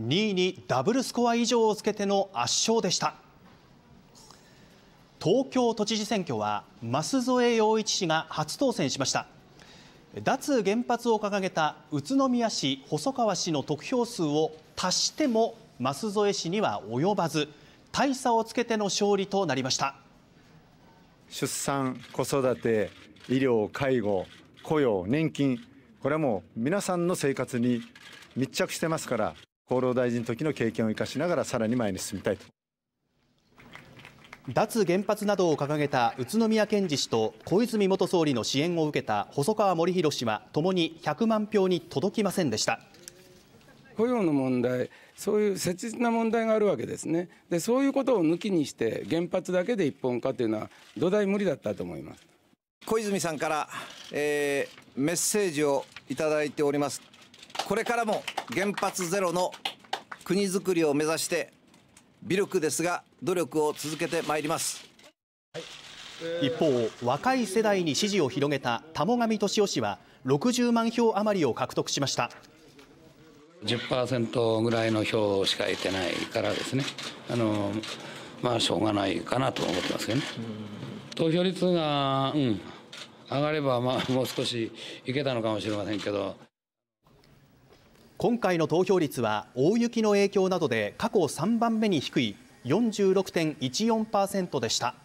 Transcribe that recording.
2位にダブルスコア以上をつけての圧勝でした東京都知事選挙は舛添洋一氏が初当選しました脱原発を掲げた宇都宮市細川氏の得票数を足しても舛添氏には及ばず大差をつけての勝利となりました出産子育て医療介護雇用年金これはもう皆さんの生活に密着してますから厚労大臣時の経験を生かしながらさらに前に進みたいと脱原発などを掲げた宇都宮健治氏と小泉元総理の支援を受けた細川守弘氏はともに100万票に届きませんでした雇用の問題そういう切実な問題があるわけですねでそういうことを抜きにして原発だけで一本化というのは土台無理だったと思います小泉さんから、えー、メッセージをいただいておりますこれからも原発ゼロの国づくりを目指して微力ですが努力を続けてまいります一方若い世代に支持を広げた田母上俊夫氏は60万票余りを獲得しました10%ぐらいの票しか得てないからですねあのまあしょうがないかなと思ってますけどね投票率が、うん、上がればまあもう少しいけたのかもしれませんけど今回の投票率は大雪の影響などで過去3番目に低い46.14%でした。